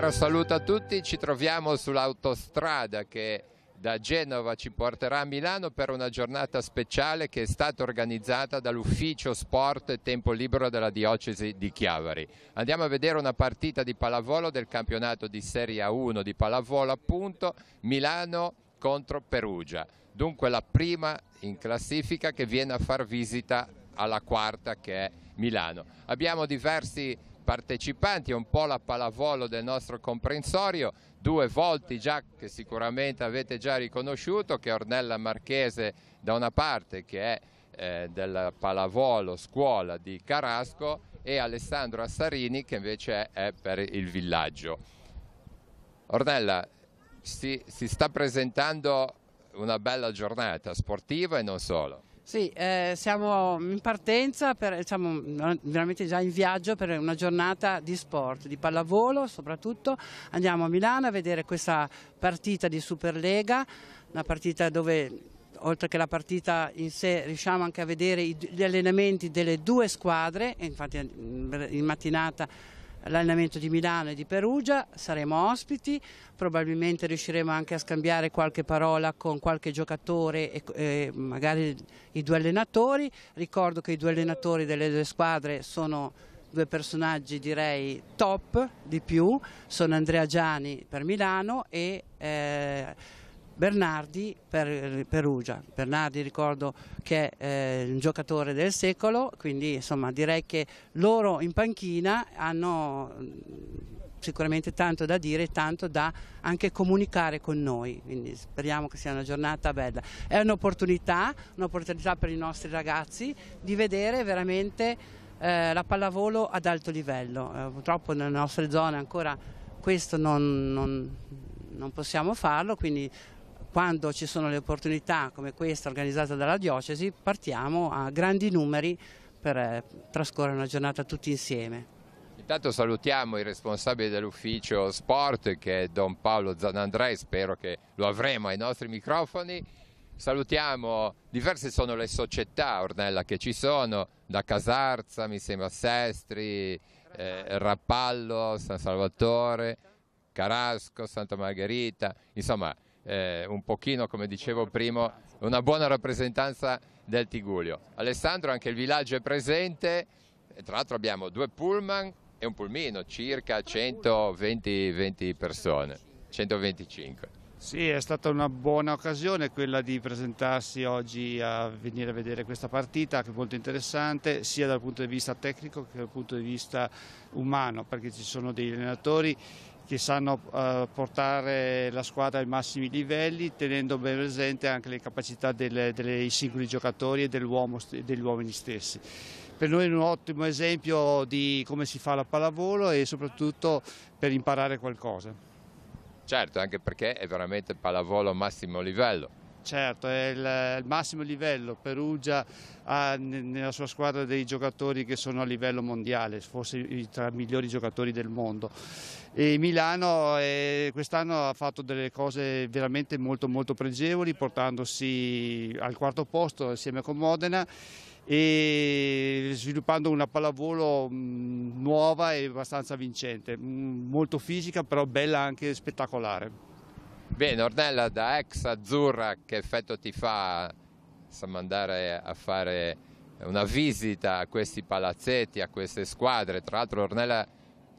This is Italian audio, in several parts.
caro saluto a tutti, ci troviamo sull'autostrada che da Genova ci porterà a Milano per una giornata speciale che è stata organizzata dall'ufficio sport e tempo libero della diocesi di Chiavari. Andiamo a vedere una partita di pallavolo del campionato di Serie A1 di pallavolo appunto Milano contro Perugia. Dunque la prima in classifica che viene a far visita alla quarta che è Milano. Abbiamo diversi partecipanti, è un po' la pallavolo del nostro comprensorio, due volti già che sicuramente avete già riconosciuto, che Ornella Marchese da una parte che è eh, del pallavolo scuola di Carasco e Alessandro Assarini che invece è per il villaggio. Ornella, si, si sta presentando una bella giornata sportiva e non solo. Sì, eh, siamo in partenza, per, siamo veramente già in viaggio per una giornata di sport, di pallavolo soprattutto. Andiamo a Milano a vedere questa partita di Superlega, una partita dove oltre che la partita in sé riusciamo anche a vedere gli allenamenti delle due squadre, infatti mm, in mattinata l'allenamento di Milano e di Perugia, saremo ospiti, probabilmente riusciremo anche a scambiare qualche parola con qualche giocatore e, e magari i due allenatori, ricordo che i due allenatori delle due squadre sono due personaggi direi top di più, sono Andrea Gianni per Milano e... Eh, Bernardi per Perugia. Bernardi ricordo che è un eh, giocatore del secolo, quindi insomma direi che loro in panchina hanno mm, sicuramente tanto da dire e tanto da anche comunicare con noi, quindi speriamo che sia una giornata bella. È un'opportunità, un'opportunità per i nostri ragazzi di vedere veramente eh, la pallavolo ad alto livello. Eh, purtroppo nelle nostre zone ancora questo non, non, non possiamo farlo, quindi quando ci sono le opportunità come questa organizzata dalla diocesi partiamo a grandi numeri per eh, trascorrere una giornata tutti insieme. Intanto salutiamo il responsabile dell'ufficio sport che è Don Paolo Zanandrei, spero che lo avremo ai nostri microfoni. Salutiamo, diverse sono le società Ornella che ci sono, da Casarza, mi sembra Sestri, eh, Rappallo, San Salvatore, Carasco, Santa Margherita, insomma eh, un pochino, come dicevo prima, una buona rappresentanza del Tigulio. Alessandro, anche il villaggio è presente, tra l'altro abbiamo due pullman e un pulmino, circa 120 20 persone, 125. Sì, è stata una buona occasione quella di presentarsi oggi a venire a vedere questa partita che è molto interessante sia dal punto di vista tecnico che dal punto di vista umano perché ci sono degli allenatori che sanno eh, portare la squadra ai massimi livelli, tenendo ben presente anche le capacità dei singoli giocatori e degli uomini stessi. Per noi è un ottimo esempio di come si fa la pallavolo e soprattutto per imparare qualcosa. Certo, anche perché è veramente pallavolo a massimo livello certo, è il, il massimo livello. Perugia ha nella sua squadra dei giocatori che sono a livello mondiale, forse tra i migliori giocatori del mondo. E Milano eh, quest'anno ha fatto delle cose veramente molto, molto pregevoli, portandosi al quarto posto insieme con Modena e sviluppando una pallavolo mm, nuova e abbastanza vincente, mm, molto fisica però bella anche spettacolare. Bene, Ornella, da ex azzurra, che effetto ti fa insomma, andare a fare una visita a questi palazzetti, a queste squadre? Tra l'altro Ornella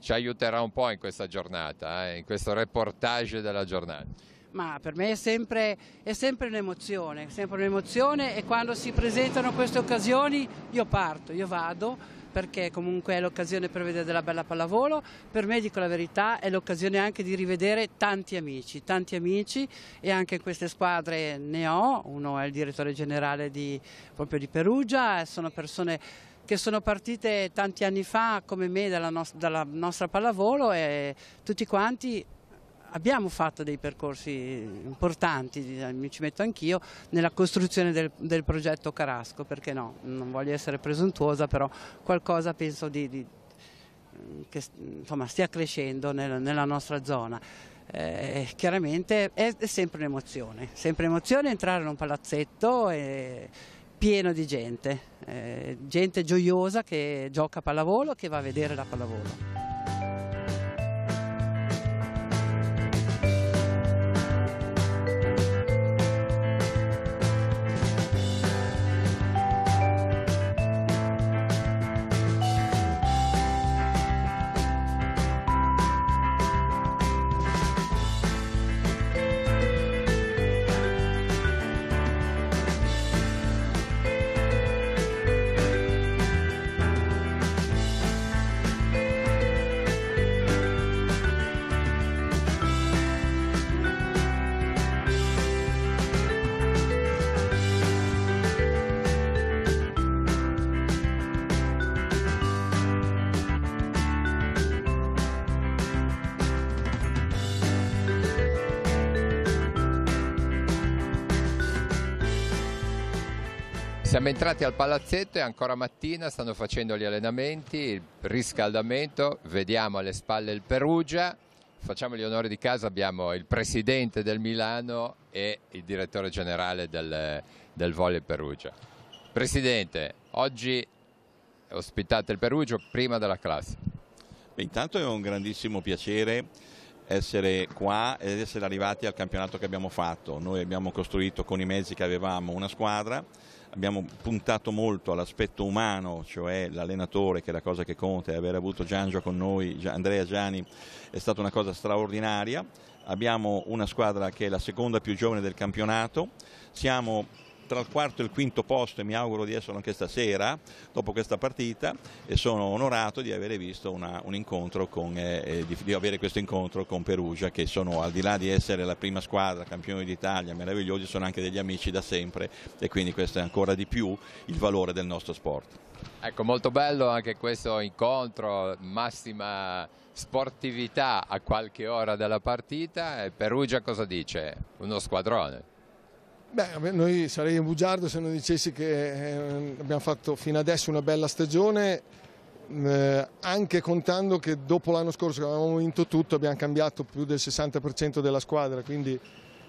ci aiuterà un po' in questa giornata, eh, in questo reportage della giornata. Ma per me è sempre, un'emozione, sempre un'emozione e quando si presentano queste occasioni io parto, io vado perché comunque è l'occasione per vedere della bella pallavolo, per me dico la verità è l'occasione anche di rivedere tanti amici, tanti amici e anche queste squadre ne ho, uno è il direttore generale di, proprio di Perugia, sono persone che sono partite tanti anni fa come me dalla, no dalla nostra pallavolo e tutti quanti abbiamo fatto dei percorsi importanti, mi ci metto anch'io, nella costruzione del, del, progetto Carasco, perché no, non voglio essere presuntuosa, però qualcosa penso di, di, che insomma, stia crescendo nel, nella nostra zona. Eh, chiaramente è, è sempre un'emozione, sempre un'emozione entrare in un palazzetto e, pieno di gente, eh, gente gioiosa che gioca a pallavolo, che va a vedere la pallavolo. Siamo entrati al palazzetto e ancora mattina stanno facendo gli allenamenti, il riscaldamento, vediamo alle spalle il Perugia, facciamo gli onori di casa, abbiamo il presidente del Milano e il direttore generale del, del Volley Perugia. Presidente, oggi ospitate il Perugia prima della classe. Beh, intanto è un grandissimo piacere essere qua ed essere arrivati al campionato che abbiamo fatto. Noi abbiamo costruito con i mezzi che avevamo una squadra abbiamo puntato molto all'aspetto umano, cioè l'allenatore che è la cosa che conta e aver avuto Giangio con noi, Andrea Gianni, è stata una cosa straordinaria. Abbiamo una squadra che è la seconda più giovane del campionato, siamo tra il quarto e il quinto posto e mi auguro di esserlo anche stasera dopo questa partita e sono onorato di, una, con, eh, eh, di, di avere questo incontro con Perugia che sono al di là di essere la prima squadra campione d'Italia meravigliosi sono anche degli amici da sempre e quindi questo è ancora di più il valore del nostro sport. Ecco, molto bello anche questo incontro, massima sportività a qualche ora dalla partita. Perugia cosa dice? Uno squadrone. Beh, noi sarei un bugiardo se non dicessi che eh, abbiamo fatto fino adesso una bella stagione, mm, eh, anche contando che dopo l'anno scorso che avevamo vinto tutto abbiamo cambiato più del 60% della squadra, quindi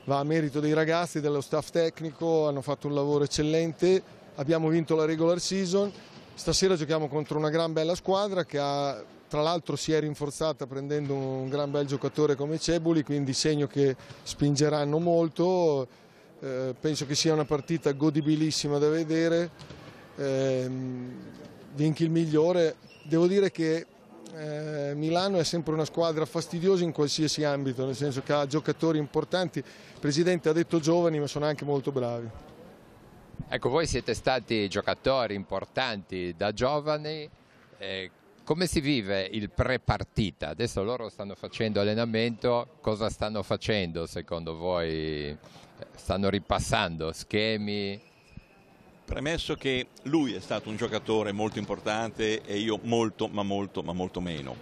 va a merito dei ragazzi, dello staff tecnico, hanno fatto un lavoro eccellente, abbiamo vinto la regular season, stasera giochiamo contro una gran bella squadra che ha, tra l'altro si è rinforzata prendendo un gran bel giocatore come Cebuli, quindi segno che spingeranno molto eh, penso che sia una partita godibilissima da vedere, eh, vinchi il migliore, devo dire che eh, Milano è sempre una squadra fastidiosa in qualsiasi ambito, nel senso che ha giocatori importanti, il Presidente ha detto giovani ma sono anche molto bravi. Ecco, voi siete stati giocatori importanti da giovani, eh, come si vive il pre-partita? Adesso loro stanno facendo allenamento, cosa stanno facendo secondo voi stanno ripassando schemi. Premesso che lui è stato un giocatore molto importante e io molto ma molto ma molto meno.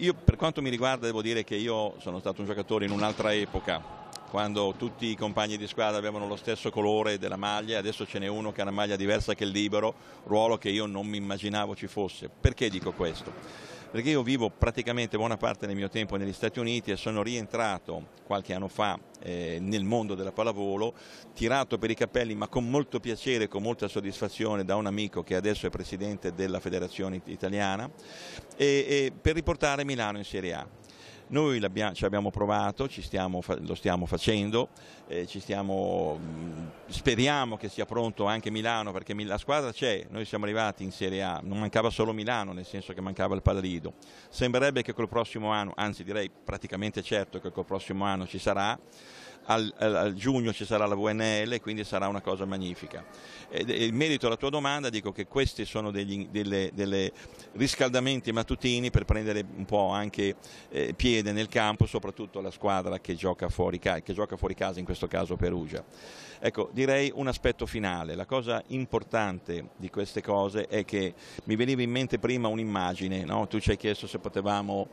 Io, per quanto mi riguarda devo dire che io sono stato un giocatore in un'altra epoca quando tutti i compagni di squadra avevano lo stesso colore della maglia, adesso ce n'è uno che ha una maglia diversa che il libero, ruolo che io non mi immaginavo ci fosse. Perché dico questo? perché io vivo praticamente buona parte del mio tempo negli Stati Uniti e sono rientrato qualche anno fa eh, nel mondo della pallavolo, tirato per i capelli ma con molto piacere, e con molta soddisfazione da un amico che adesso è presidente della federazione italiana, e, e per riportare Milano in Serie A. Noi ci abbiamo provato, stiamo, lo stiamo facendo, eh, stiamo, mm, speriamo che sia pronto anche Milano perché la squadra c'è, noi siamo arrivati in Serie A, non mancava solo Milano nel senso che mancava il Pallido. Sembrerebbe che col prossimo anno, anzi direi praticamente certo che col prossimo anno ci sarà al, al, al giugno ci sarà la VNL, quindi sarà una cosa magnifica. E, in merito alla tua domanda dico che questi sono degli delle, delle riscaldamenti mattutini per prendere un po' anche eh, piede nel campo, soprattutto la squadra che gioca, fuori, che gioca fuori casa, in questo caso Perugia. Ecco, direi un aspetto finale, la cosa importante di queste cose è che mi veniva in mente prima un'immagine, no? tu ci hai chiesto se potevamo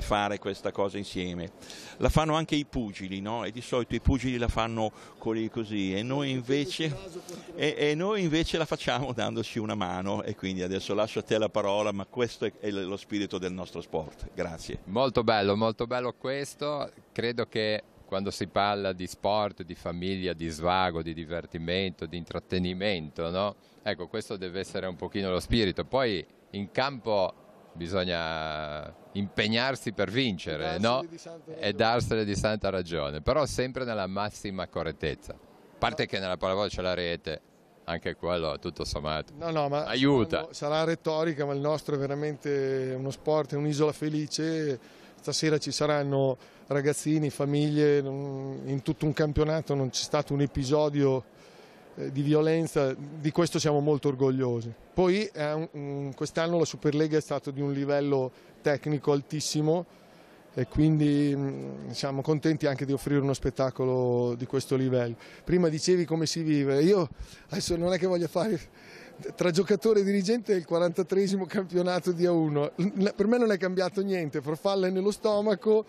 fare questa cosa insieme. La fanno anche i pugili, no? E di solito i pugili la fanno così e noi, invece, e, e noi invece la facciamo dandoci una mano e quindi adesso lascio a te la parola, ma questo è, è lo spirito del nostro sport. Grazie. Molto bello, molto bello questo. Credo che quando si parla di sport, di famiglia, di svago, di divertimento, di intrattenimento, no? Ecco, questo deve essere un pochino lo spirito. Poi in campo bisogna impegnarsi per vincere e darsene, no? e darsene di santa ragione, però sempre nella massima correttezza. A parte che nella pallavolo c'è la rete, anche quello tutto sommato no, no, ma aiuta. Sarà retorica, ma il nostro è veramente uno sport, è un'isola felice. Stasera ci saranno ragazzini, famiglie, in tutto un campionato non c'è stato un episodio eh, di violenza, di questo siamo molto orgogliosi. Poi quest'anno la Superlega è stata di un livello tecnico altissimo e quindi mm, siamo contenti anche di offrire uno spettacolo di questo livello. Prima dicevi come si vive, io adesso non è che voglio fare tra giocatore e dirigente il 43 campionato di A1, per me non è cambiato niente, farfalle nello stomaco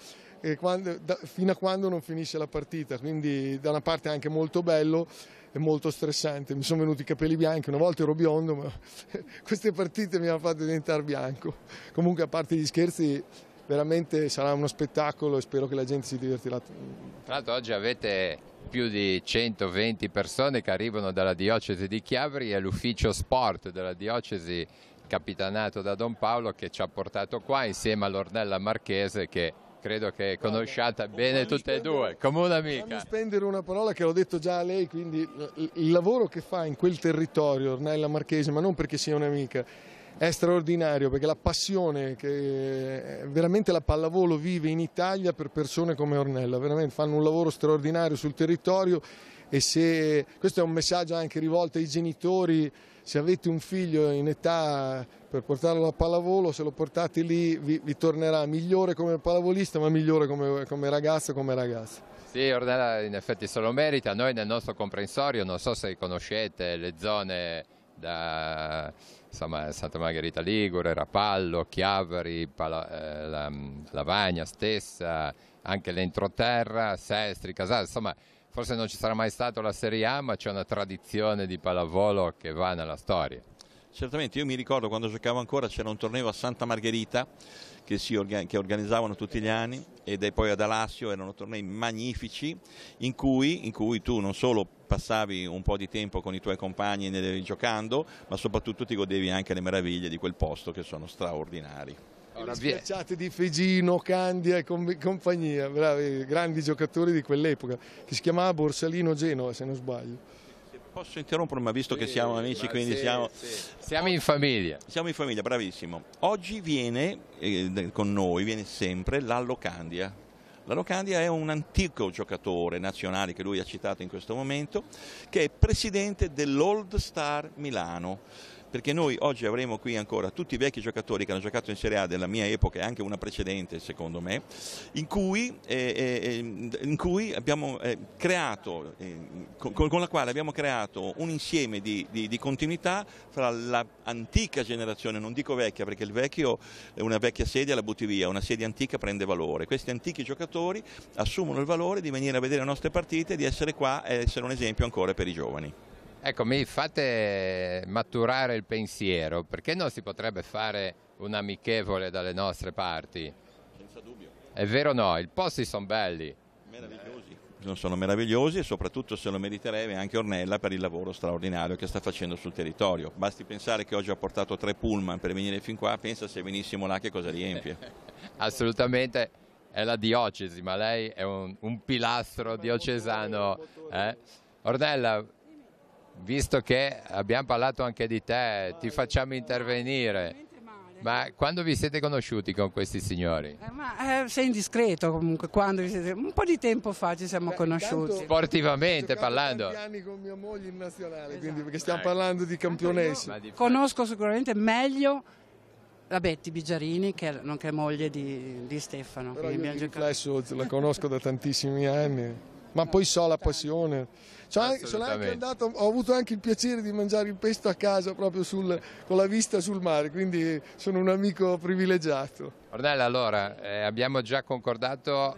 quando, da, fino a quando non finisce la partita, quindi da una parte è anche molto bello è molto stressante, mi sono venuti i capelli bianchi, una volta ero biondo ma queste partite mi hanno fatto diventare bianco. Comunque a parte gli scherzi veramente sarà uno spettacolo e spero che la gente si divertirà. Tra l'altro oggi avete più di 120 persone che arrivano dalla diocesi di Chiavri e l'ufficio sport della diocesi capitanato da Don Paolo che ci ha portato qua insieme all'Ornella Marchese che credo che conosciate bene tutte e due, come un'amica. Fammi spendere una parola che l'ho detto già a lei, quindi eh, il lavoro che fa in quel territorio Ornella Marchese, ma non perché sia un'amica, è straordinario perché la passione che eh, veramente la pallavolo vive in Italia per persone come Ornella, veramente fanno un lavoro straordinario sul territorio e se questo è un messaggio anche rivolto ai genitori se avete un figlio in età per portarlo a pallavolo, se lo portate lì vi, vi tornerà migliore come pallavolista ma migliore come, come ragazzo come ragazza. Sì, Ornella in effetti se lo merita, noi nel nostro comprensorio, non so se conoscete le zone da insomma, Santa Margherita Ligure, Rapallo, Chiavari, Pala, eh, la, Lavagna stessa, anche l'entroterra, Sestri, Casale, insomma forse non ci sarà mai stata la Serie A, ma c'è una tradizione di pallavolo che va nella storia. Certamente, io mi ricordo quando giocavo ancora c'era un torneo a Santa Margherita che, si, che, organizzavano tutti gli anni e poi ad Alassio erano tornei magnifici in cui, in cui tu non solo passavi un po' di tempo con i tuoi compagni giocando ma soprattutto ti godevi anche le meraviglie di quel posto che sono straordinari. Ora, spiazzate di Fegino, Candia e compagnia, bravi, grandi giocatori di quell'epoca, che si chiamava Borsalino Genova se non sbaglio. Posso interrompere, ma visto sì, che siamo amici, quindi sì, siamo... Sì. siamo... in famiglia. Siamo in famiglia, bravissimo. Oggi viene eh, con noi, viene sempre Lallo Candia. Lallo Candia è un antico giocatore nazionale che lui ha citato in questo momento, che è presidente dell'Old Star Milano perché noi oggi avremo qui ancora tutti i vecchi giocatori che hanno giocato in Serie A della mia epoca e anche una precedente secondo me, in cui, eh, eh, eh in cui abbiamo eh, creato, eh, con, con, la quale abbiamo creato un insieme di, di, di continuità fra l'antica generazione, non dico vecchia perché il vecchio, una vecchia sedia la butti via, una sedia antica prende valore, questi antichi giocatori assumono il valore di venire a vedere le nostre partite, di essere qua e essere un esempio ancora per i giovani. Ecco, mi fate maturare il pensiero, perché non si potrebbe fare un amichevole dalle nostre parti? Senza dubbio. È vero o no? I posti sono belli. Meravigliosi. Eh. Sono meravigliosi e soprattutto se lo meriterebbe anche Ornella per il lavoro straordinario che sta facendo sul territorio. Basti pensare che oggi ha portato tre pullman per venire fin qua, pensa se venissimo là che cosa riempie. Assolutamente è la diocesi, ma lei è un, un pilastro diocesano. Eh? Ornella, visto che abbiamo parlato anche di te, ti facciamo intervenire. Ma quando vi siete conosciuti con questi signori? Eh, ma eh, sei indiscreto comunque, quando siete... un po' di tempo fa ci siamo Beh, conosciuti. Sportivamente parlando. Ho anni con mia moglie in nazionale, esatto. quindi perché stiamo ecco. parlando di campionessa. Di... Conosco sicuramente meglio la Betty Bigiarini, che è, nonché moglie di, di Stefano. Però io il riflesso la conosco da tantissimi anni, ma no, poi so la passione anche, andato, ho avuto anche il piacere di mangiare il pesto a casa proprio sul, con la vista sul mare, quindi sono un amico privilegiato. Ornella, allora, eh, abbiamo già concordato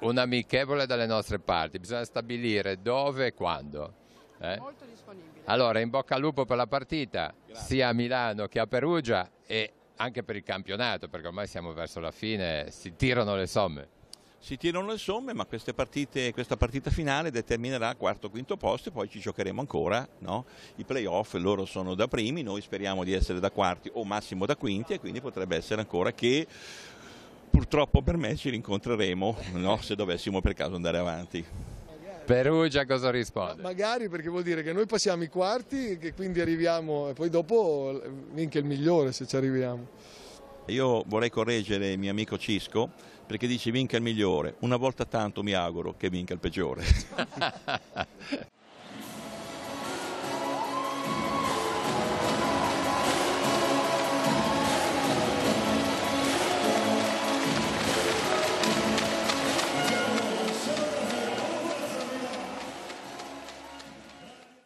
un amichevole dalle nostre parti, bisogna stabilire dove e quando. Eh? Molto disponibile. Allora, in bocca al lupo per la partita, Grazie. sia a Milano che a Perugia e anche per il campionato, perché ormai siamo verso la fine, si tirano le somme si tirano le somme, ma partite, questa partita finale determinerà quarto o quinto posto e poi ci giocheremo ancora no? i playoff, loro sono da primi, noi speriamo di essere da quarti o massimo da quinti e quindi potrebbe essere ancora che purtroppo per me ci rincontreremo no? se dovessimo per caso andare avanti. Perugia cosa risponde? Ma magari perché vuol dire che noi passiamo i quarti e quindi arriviamo e poi dopo vinca il migliore se ci arriviamo. Io vorrei correggere il mio amico Cisco perché dice vinca il migliore, una volta tanto mi auguro che vinca il peggiore.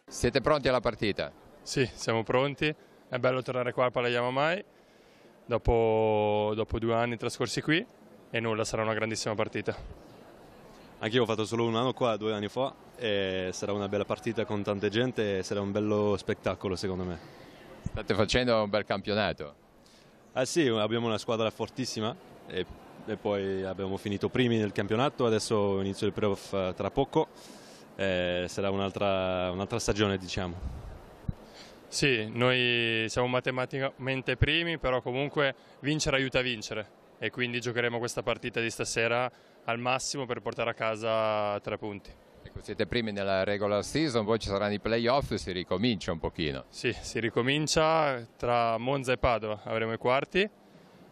Siete pronti alla partita? Sì, siamo pronti. È bello tornare qua al Palaiama Mai dopo, dopo due anni trascorsi qui e nulla, sarà una grandissima partita. Anch'io ho fatto solo un anno qua, due anni fa, e sarà una bella partita con tante gente e sarà un bello spettacolo secondo me. State facendo un bel campionato? Ah sì, abbiamo una squadra fortissima e, e poi abbiamo finito primi nel campionato, adesso inizio il playoff eh, tra poco, e sarà un'altra un stagione diciamo. Sì, noi siamo matematicamente primi, però comunque vincere aiuta a vincere e quindi giocheremo questa partita di stasera al massimo per portare a casa tre punti. Ecco, siete primi nella regular season, poi ci saranno i playoff, e si ricomincia un pochino. Sì, si ricomincia tra Monza e Padova, avremo i quarti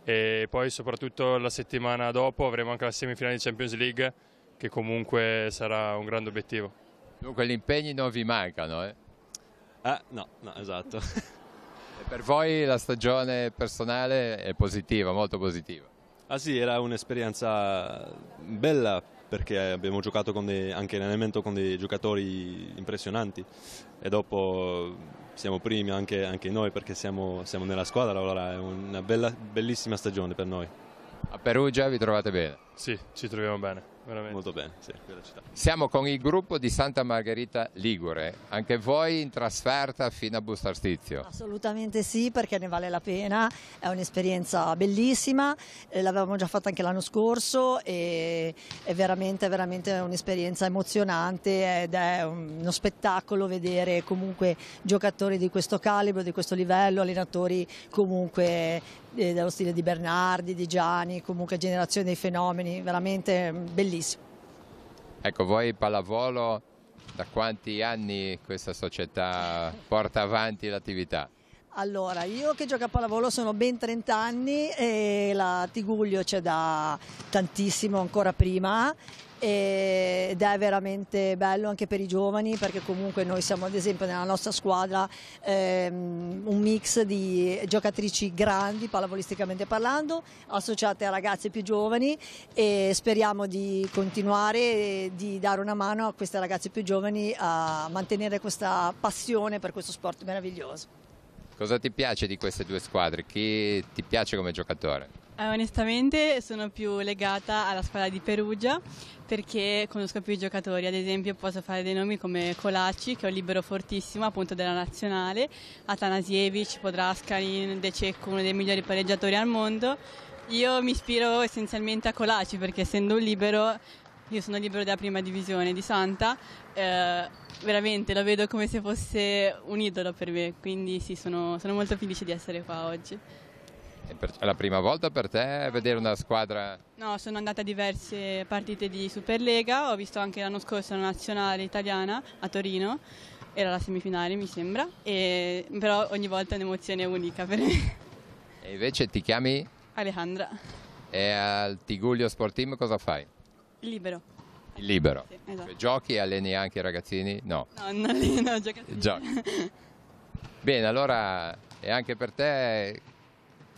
e poi soprattutto la settimana dopo avremo anche la semifinale di Champions League che comunque sarà un grande obiettivo. Dunque gli impegni non vi mancano, eh? Ah, no, no, esatto. per voi la stagione personale è positiva, molto positiva? Ah sì, era un'esperienza bella perché abbiamo giocato dei, anche in allenamento con dei giocatori impressionanti e dopo siamo primi anche, anche noi perché siamo, siamo, nella squadra, allora è una bella, bellissima stagione per noi. A Perugia vi trovate bene? Sì, ci troviamo bene veramente. Molto bene, sì, quella città. Siamo con il gruppo di Santa Margherita Ligure, anche voi in trasferta fino a Bustarstizio. Assolutamente sì, perché ne vale la pena, è un'esperienza bellissima, eh, l'avevamo già fatta anche l'anno scorso e è veramente, veramente un'esperienza emozionante ed è uno spettacolo vedere comunque giocatori di questo calibro, di questo livello, allenatori comunque eh, dello stile di Bernardi, di Gianni, comunque generazione dei fenomeni, veramente mm, bellissimo. Ecco, voi pallavolo da quanti anni questa società porta avanti l'attività? Allora, io che gioco a pallavolo sono ben 30 anni e la Tiguglio c'è da tantissimo ancora prima ed è veramente bello anche per i giovani perché comunque noi siamo ad esempio nella nostra squadra ehm, un mix di giocatrici grandi pallavolisticamente parlando associate a ragazze più giovani e speriamo di continuare e di dare una mano a queste ragazze più giovani a mantenere questa passione per questo sport meraviglioso. Cosa ti piace di queste due squadre? Chi ti piace come giocatore? Eh, onestamente sono più legata alla squadra di Perugia perché conosco più i giocatori, ad esempio posso fare dei nomi come Colacci che è un libero fortissimo appunto della nazionale, Atanasievic, Podrascanin, De Cecco, uno dei migliori pareggiatori al mondo. Io mi ispiro essenzialmente a Colacci perché essendo un libero, io sono libero della prima divisione di Santa, eh, veramente lo vedo come se fosse un idolo per me, quindi sì sono, sono molto felice di essere qua oggi. È la prima volta per te vedere una squadra? No, sono andata a diverse partite di Superlega, ho visto anche l'anno scorso la nazionale italiana a Torino, era la semifinale mi sembra, e... però ogni volta è un'emozione unica per me. E invece ti chiami? Alejandra. E al Tiguglio Sport Team cosa fai? Libero. Libero. Sì, esatto. cioè, giochi e alleni anche i ragazzini? No. No, non alleno, giocatori. Giochi. Bene, allora, è anche per te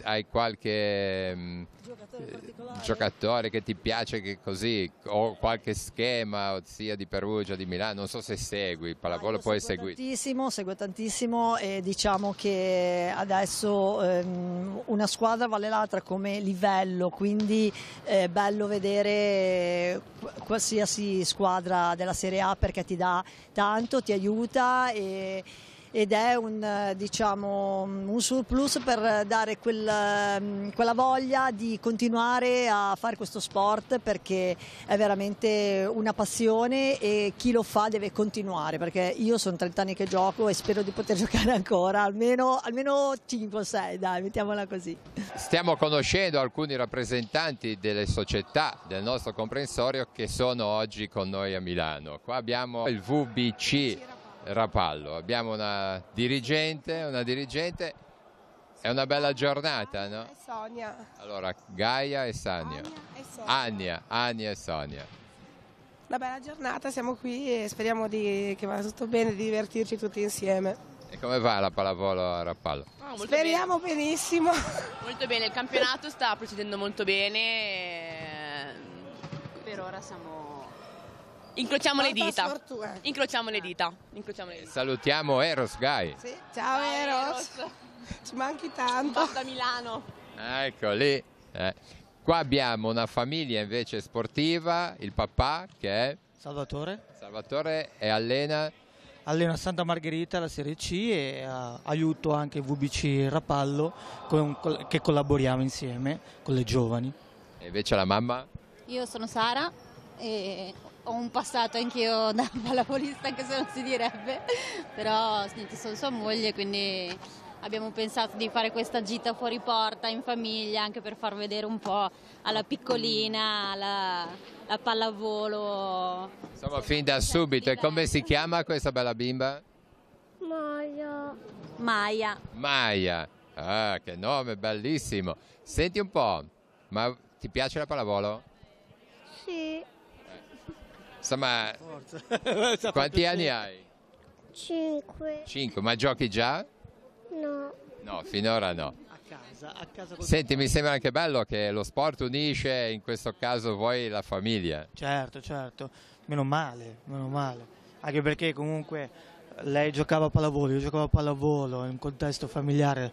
hai qualche mh, mm, giocatore, eh, giocatore, che ti piace che così, o qualche schema sia di Perugia, di Milano, non so se segui, ah, pallavolo ah, poi segui. Tantissimo, seguo tantissimo e diciamo che adesso ehm, una squadra vale l'altra come livello, quindi è eh, bello vedere qualsiasi squadra della Serie A perché ti dà tanto, ti aiuta e ed è un, eh, diciamo, mm, un surplus per dare quel, mm, quella voglia di continuare a fare questo sport perché è veramente una passione e chi lo fa deve continuare perché io sono 30 anni che gioco e spero di poter giocare ancora almeno, almeno 5 o 6 dai mettiamola così stiamo conoscendo alcuni rappresentanti delle società del nostro comprensorio che sono oggi con noi a Milano qua abbiamo il VBC Rapallo. Abbiamo una dirigente, una dirigente. È una bella giornata, no? Sonia. Allora, Gaia e Sonia. Ania, Ania e Sonia. Una bella giornata, siamo qui e speriamo di, che vada tutto bene, di divertirci tutti insieme. E come va la pallavolo a Rappallo? Oh, ah, speriamo bene. benissimo. Molto bene, il campionato sta procedendo molto bene. Per ora siamo Incrociamo le dita. Incrociamo le eh. dita. Incrociamo le dita. Salutiamo Eros Guy. Sì. Ciao Eros. Ci manchi tanto. Da Milano. Ah, ecco lì. Eh. Qua abbiamo una famiglia invece sportiva, il papà che è Salvatore. Salvatore e allena Allena Santa Margherita la Serie C e uh, aiuto anche VBC Rapallo con, con, che collaboriamo insieme con le giovani. E invece la mamma? Io sono Sara e ho un passato anch'io da pallavolista, anche se non si direbbe, però niente, sono sua moglie, quindi abbiamo pensato di fare questa gita fuori porta in famiglia anche per far vedere un po' alla piccolina la, la pallavolo. Insomma, fin da subito. E come si chiama questa bella bimba? Maya. Maya. Maya. Ah, che nome bellissimo. Senti un po', ma ti piace la pallavolo? Sì. Insomma, quanti anni hai? Cinque. Cinque, ma giochi già? No. No, finora no. A casa, a casa Senti, mi sembra anche bello che lo sport unisce, in questo caso voi, la famiglia. Certo, certo. Meno male, meno male. Anche perché comunque lei giocava a pallavolo, io giocavo a pallavolo, in un contesto familiare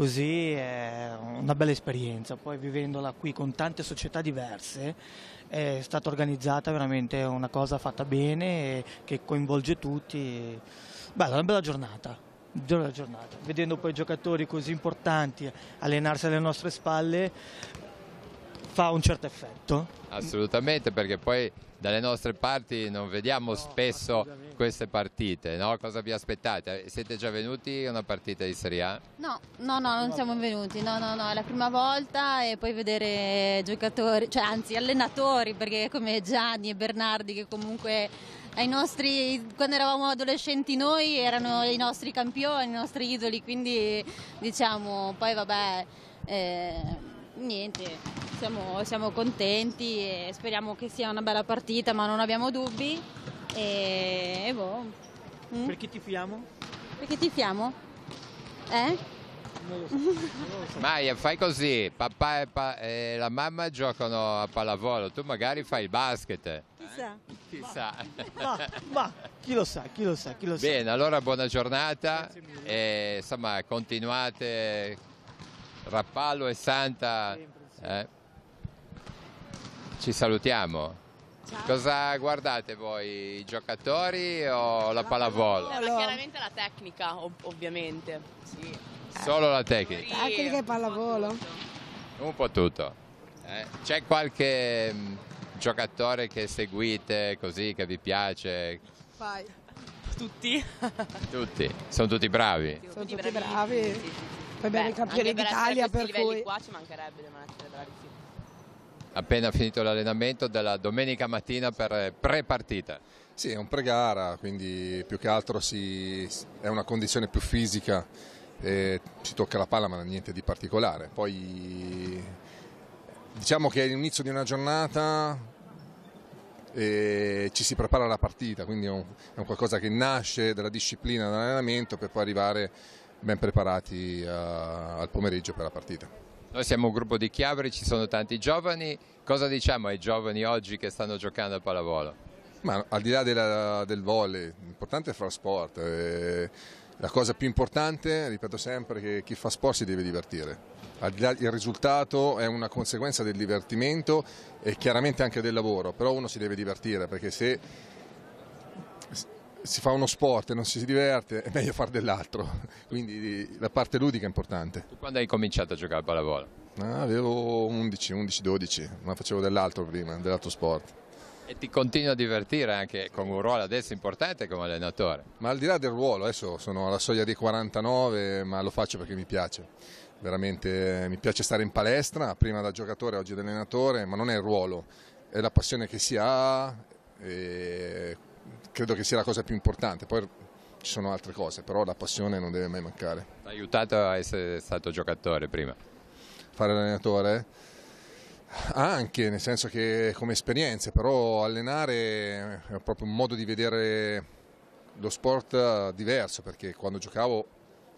così è una bella esperienza. Poi vivendola qui con tante società diverse è stata organizzata veramente una cosa fatta bene che coinvolge tutti. Bella, una bella giornata. Bella giornata. Vedendo poi giocatori così importanti allenarsi alle nostre spalle fa un certo effetto. Assolutamente perché poi dalle nostre parti non vediamo spesso queste partite, no? cosa vi aspettate? Siete già venuti a una partita di Serie A? No, no, no, non siamo venuti, no, no, no, è la prima volta e poi vedere giocatori, cioè anzi allenatori, perché come Gianni e Bernardi che comunque ai nostri, quando eravamo adolescenti noi erano i nostri campioni, i nostri idoli, quindi diciamo, poi vabbè, eh, niente siamo, siamo contenti e speriamo che sia una bella partita, ma non abbiamo dubbi. E, e boh. Mm? Perché tifiamo? Perché tifiamo? Eh? Maia, fai così, papà e, pa e, la mamma giocano a pallavolo, tu magari fai il basket. Chissà. Eh? Chissà. Ma, ma, ma, chi lo sa, chi lo sa, chi lo Bene, sa. Bene, allora buona giornata e insomma continuate Rappallo e Santa. Sempre, sempre. Eh. Ci salutiamo. Ciao. Cosa guardate voi, i giocatori o la pallavolo? No, chiaramente la tecnica, ov ovviamente. Sì. Eh, Solo la tecnica? La Tecnica e pallavolo? Un po' tutto. Eh. C'è qualche mh, mm, giocatore che seguite così, che vi piace? Vai. Tutti. tutti, sono tutti bravi. Sono tutti bravi. Sì, sì, sì. Poi bene il d'Italia per, per cui... qua ci mancherebbe, devono essere bravi appena finito l'allenamento della domenica mattina per eh, pre-partita. Sì, è un pre-gara, quindi più che altro si, è una condizione più fisica, eh, si tocca la palla ma niente di particolare. Poi diciamo che è l'inizio di una giornata e ci si prepara alla partita, quindi è un, è un qualcosa che nasce dalla disciplina dell'allenamento per poi arrivare ben preparati a, eh, al pomeriggio per la partita. Noi siamo un gruppo di Chiavri, ci sono tanti giovani. Cosa diciamo ai giovani oggi che stanno giocando a pallavolo? Ma al di là della, del volley, l'importante è fare sport. Eh, la cosa più importante, ripeto sempre, è che chi fa sport si deve divertire. Al di là il risultato è una conseguenza del divertimento e chiaramente anche del lavoro, però uno si deve divertire perché se si fa uno sport e non si diverte, è meglio fare dell'altro. Quindi la parte ludica è importante. Tu quando hai cominciato a giocare a pallavolo? Ah, avevo 11, 11, 12, ma facevo dell'altro prima, dell'altro sport. E ti continui a divertire anche con un ruolo adesso importante come allenatore. Ma al di là del ruolo, adesso sono alla soglia dei 49, ma lo faccio perché mi piace. Veramente mi piace stare in palestra, prima da giocatore, oggi da allenatore, ma non è il ruolo, è la passione che si ha, e credo che sia la cosa più importante. Poi ci sono altre cose, però la passione non deve mai mancare. Ti ha aiutato a essere stato giocatore prima? Fare allenatore? Anche, nel senso che come esperienza, però allenare è proprio un modo di vedere lo sport diverso, perché quando giocavo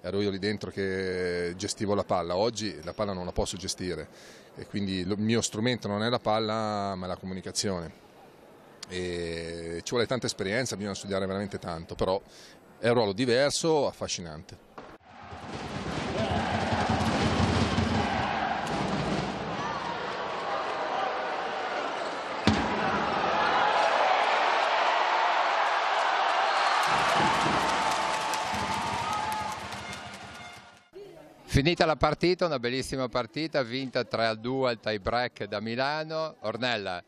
ero io lì dentro che gestivo la palla, oggi la palla non la posso gestire e quindi il mio strumento non è la palla ma è la comunicazione e ci vuole tanta esperienza, bisogna studiare veramente tanto, però è un ruolo diverso, affascinante. Finita la partita, una bellissima partita, vinta 3-2 al tie break da Milano. Ornella,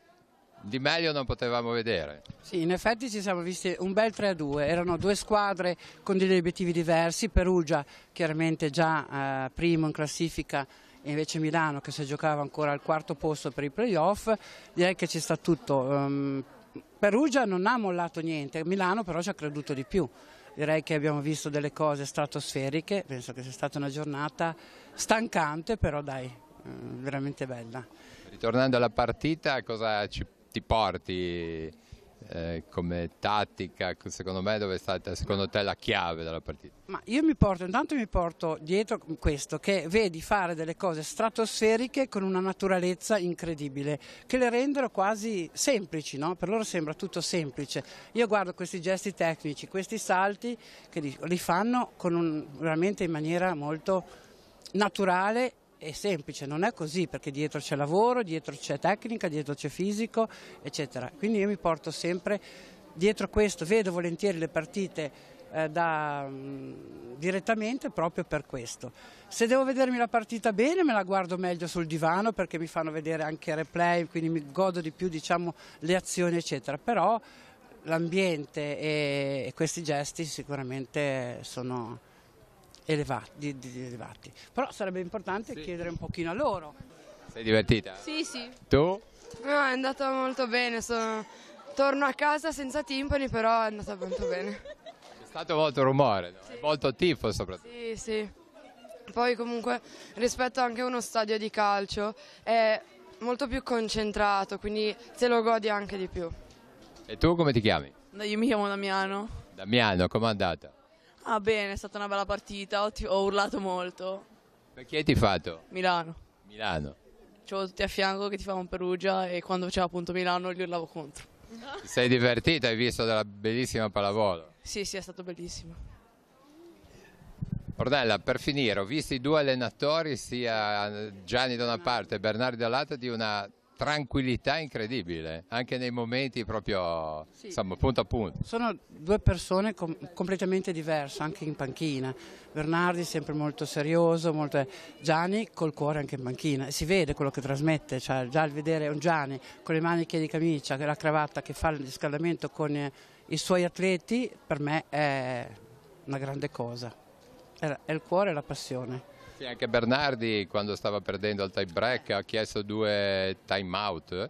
di meglio non potevamo vedere. Sì, in effetti ci siamo visti un bel 3-2, erano due squadre con degli obiettivi diversi, Perugia chiaramente già eh, primo in classifica e invece Milano che si giocava ancora al quarto posto per i playoff, direi che ci sta tutto. Um, Perugia non ha mollato niente, Milano però ci ha creduto di più. Direi che abbiamo visto delle cose stratosferiche, penso che sia stata una giornata stancante, però dai, eh, veramente bella. Ritornando alla partita, cosa ci ti porti eh, come tattica, secondo me, dove è stata secondo te la chiave della partita? Ma io mi porto, intanto mi porto dietro questo, che vedi fare delle cose stratosferiche con una naturalezza incredibile, che le rendono quasi semplici, no? per loro sembra tutto semplice. Io guardo questi gesti tecnici, questi salti, che li, li fanno un, veramente in maniera molto naturale è semplice, non è così perché dietro c'è lavoro, dietro c'è tecnica, dietro c'è fisico, eccetera. Quindi io mi porto sempre dietro questo, vedo volentieri le partite eh, da, mh, mm, direttamente proprio per questo. Se devo vedermi la partita bene me la guardo meglio sul divano perché mi fanno vedere anche replay, quindi mi godo di più diciamo, le azioni, eccetera. Però l'ambiente e, e questi gesti sicuramente sono elevati, di, di, elevati. Però sarebbe importante sì. chiedere un pochino a loro. Sei divertita? Sì, sì. Tu? No, è andata molto bene, sono... torno a casa senza timpani, però è andata molto bene. È stato molto rumore, no? sì. molto tifo soprattutto. Sì, sì. Poi comunque rispetto anche a uno stadio di calcio è molto più concentrato, quindi te lo godi anche di più. E tu come ti chiami? No, io mi chiamo Damiano. Damiano, com'è andata? Ah bene, è stata una bella partita, ho, ho urlato molto. Per chi hai tifato? Milano. Milano. C'avevo tutti a fianco che tifavano Perugia e quando c'era appunto Milano gli urlavo contro. Ti sei divertita, hai visto della bellissima pallavolo. Sì, sì, è stato bellissimo. Ornella, per finire, ho visto i due allenatori, sia Gianni da una parte e Bernardi dall'altra, di una tranquillità incredibile, anche nei momenti proprio sì. insomma, punto a punto. Sono due persone com completamente diverse, anche in panchina. Bernardi sempre molto serioso, molto... Gianni col cuore anche in panchina, si vede quello che trasmette, cioè già il vedere un Gianni con le maniche di camicia, la cravatta che fa il riscaldamento con eh, i suoi atleti, per me è una grande cosa. È il cuore e la passione. Sì, anche Bernardi quando stava perdendo al tie break ha chiesto due time out,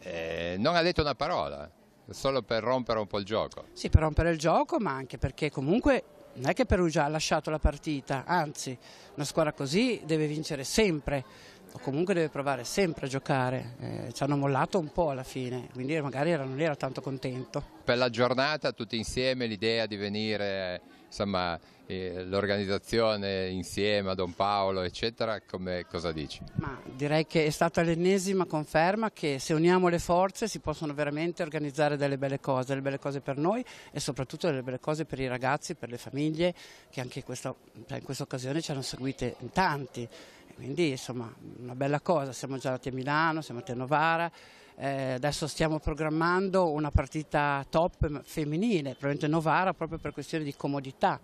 eh, non ha detto una parola, solo per rompere un po' il gioco. Sì, per rompere il gioco, ma anche perché comunque non è che Perugia ha lasciato la partita, anzi una squadra così deve vincere sempre o comunque deve provare sempre a giocare, eh, ci hanno mollato un po' alla fine, quindi magari non era tanto contento. Per la giornata tutti insieme l'idea di venire insomma, eh, l'organizzazione insieme a Don Paolo, eccetera, come, cosa dici? Ma direi che è stata l'ennesima conferma che se uniamo le forze si possono veramente organizzare delle belle cose, delle belle cose per noi e soprattutto delle belle cose per i ragazzi, per le famiglie che anche in questa, cioè, in questa occasione ci hanno seguite in tanti. Quindi insomma una bella cosa, siamo già andati a Milano, siamo andati a Novara, eh, adesso stiamo programmando una partita top femminile, probabilmente Novara, proprio per questione di comodità.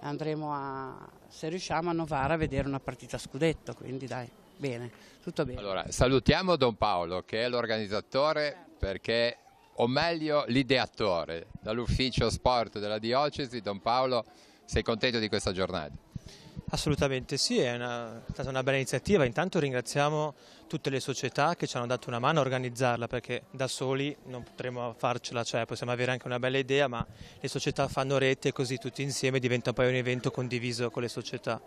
Andremo a, se riusciamo, a Novara a vedere una partita scudetto, quindi dai, bene, tutto bene. Allora, salutiamo Don Paolo che è l'organizzatore perché o meglio l'ideatore dall'ufficio sport della diocesi. Don Paolo, sei contento di questa giornata? Assolutamente sì, è, una, è stata una bella iniziativa. Intanto ringraziamo tutte le società che ci hanno dato una mano a organizzarla perché da soli non potremo farcela, cioè possiamo avere anche una bella idea ma le società fanno rete e così tutti insieme diventa poi un evento condiviso con le società.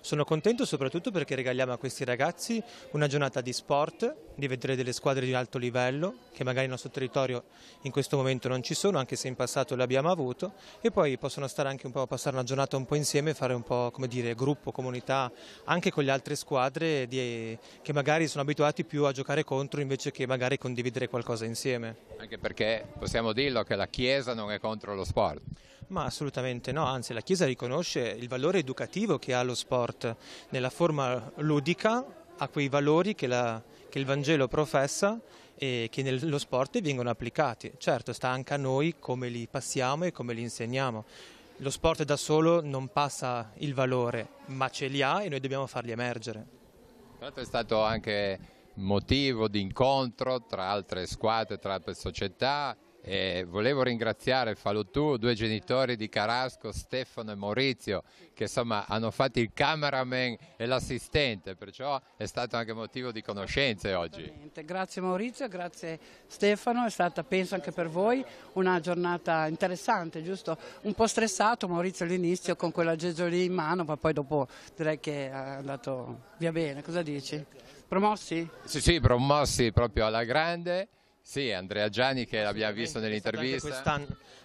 Sono contento soprattutto perché regaliamo a questi ragazzi una giornata di sport, di vedere delle squadre di alto livello che magari nel nostro territorio in questo momento non ci sono anche se in passato le abbiamo avuto e poi possono stare anche un po' a passare una giornata un po' insieme, fare un po' come dire gruppo, comunità anche con le altre squadre di, che magari sono abituati più a giocare contro invece che magari condividere qualcosa insieme. Anche perché possiamo dirlo che la Chiesa non è contro lo sport. Ma assolutamente no, anzi la Chiesa riconosce il valore educativo che ha lo sport nella forma ludica, a quei valori che, la, che il Vangelo professa e che nello sport vengono applicati. Certo, sta anche a noi come li passiamo e come li insegniamo. Lo sport da solo non passa il valore, ma ce li ha e noi dobbiamo farli emergere. Tra l'altro è stato anche motivo di incontro tra altre squadre, tra altre società, e eh, volevo ringraziare, fallo tu, due genitori di Carasco, Stefano e Maurizio, che insomma hanno fatto il cameraman e l'assistente, perciò è stato anche motivo di conoscenze oggi. Grazie Maurizio, grazie Stefano, è stata penso anche per voi una giornata interessante, giusto? Un po' stressato Maurizio all'inizio con quell'aggeggio lì in mano, ma poi dopo direi che è andato via bene, cosa dici? Promossi? Sì, sì, promossi proprio alla grande. Sì, Andrea Gianni che l'abbiamo visto nell'intervista.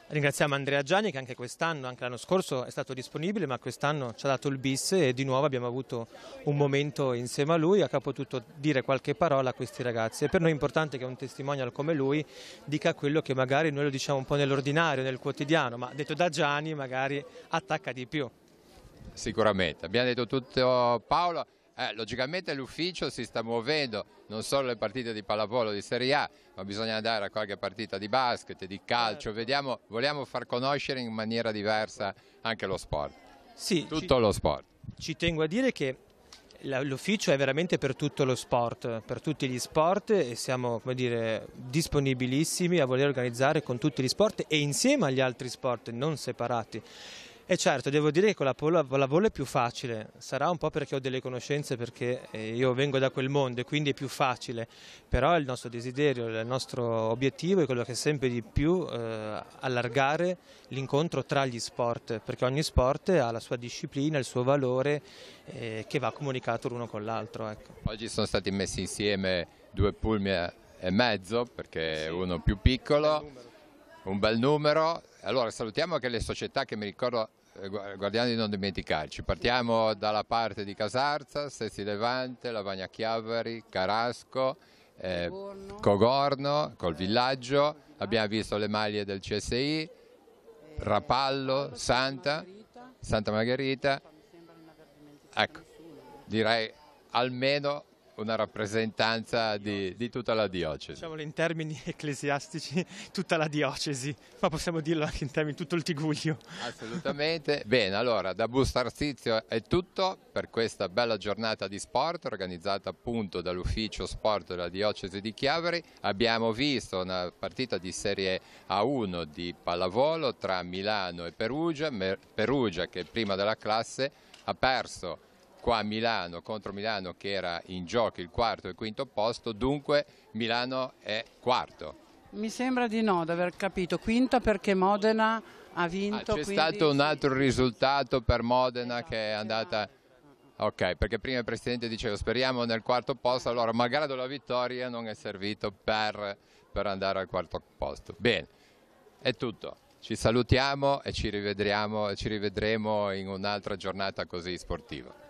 Ringraziamo Andrea Gianni che anche quest'anno, anche l'anno scorso è stato disponibile ma quest'anno ci ha dato il bis e di nuovo abbiamo avuto un momento insieme a lui, ha potuto dire qualche parola a questi ragazzi e per noi è importante che un testimonial come lui dica quello che magari noi lo diciamo un po' nell'ordinario, nel quotidiano, ma detto da Gianni magari attacca di più. Sicuramente, abbiamo detto tutto Paolo. Eh, logicamente l'ufficio si sta muovendo, non solo le partite di pallavolo di Serie A, ma bisogna andare a qualche partita di basket, di calcio, certo. Vediamo, vogliamo far conoscere in maniera diversa anche lo sport. Sì, tutto ci, lo sport. Ci tengo a dire che l'ufficio è veramente per tutto lo sport, per tutti gli sport e siamo dire, disponibilissimi a voler organizzare con tutti gli sport e insieme agli altri sport, non separati. E certo, devo dire che con la pallavolo è più facile, sarà un po' perché ho delle conoscenze, perché eh, io vengo da quel mondo e quindi è più facile, però il nostro desiderio, il nostro obiettivo è quello che è sempre di più eh, allargare l'incontro tra gli sport, perché ogni sport ha la sua disciplina, il suo valore eh, che va comunicato l'uno con l'altro. Ecco. Oggi sono stati messi insieme due pulmi e mezzo, perché sì. uno più piccolo, un bel numero. Un bel numero. Allora salutiamo anche le società che mi ricordo eh, guardiamo di non dimenticarci. Partiamo dalla parte di Casarza, Stessi Levante, Lavagna Chiavari, Carasco, eh, Cogorno, col eh, villaggio, abbiamo visto le maglie del CSI, eh, Rapallo, Santa, Santa Margherita. Ecco, direi almeno una rappresentanza di, di tutta la diocesi. Diciamolo in termini ecclesiastici, tutta la diocesi, ma possiamo dirlo anche in termini tutto il Tiguglio. Assolutamente. Bene, allora da Bustarsizio è tutto per questa bella giornata di sport organizzata appunto dall'ufficio sport della diocesi di Chiavari. Abbiamo visto una partita di Serie A1 di pallavolo tra Milano e Perugia, Perugia che prima della classe ha perso qua a Milano contro Milano che era in gioco il quarto e il quinto posto, dunque Milano è quarto. Mi sembra di no, di aver capito, Quinta perché Modena ha vinto. Ah, C'è stato un altro risultato per Modena esatto, che è andata... Ok, perché prima il Presidente diceva speriamo nel quarto posto, allora magari la vittoria non è servito per, per andare al quarto posto. Bene, è tutto ci salutiamo e ci rivedremo in un'altra giornata così sportiva.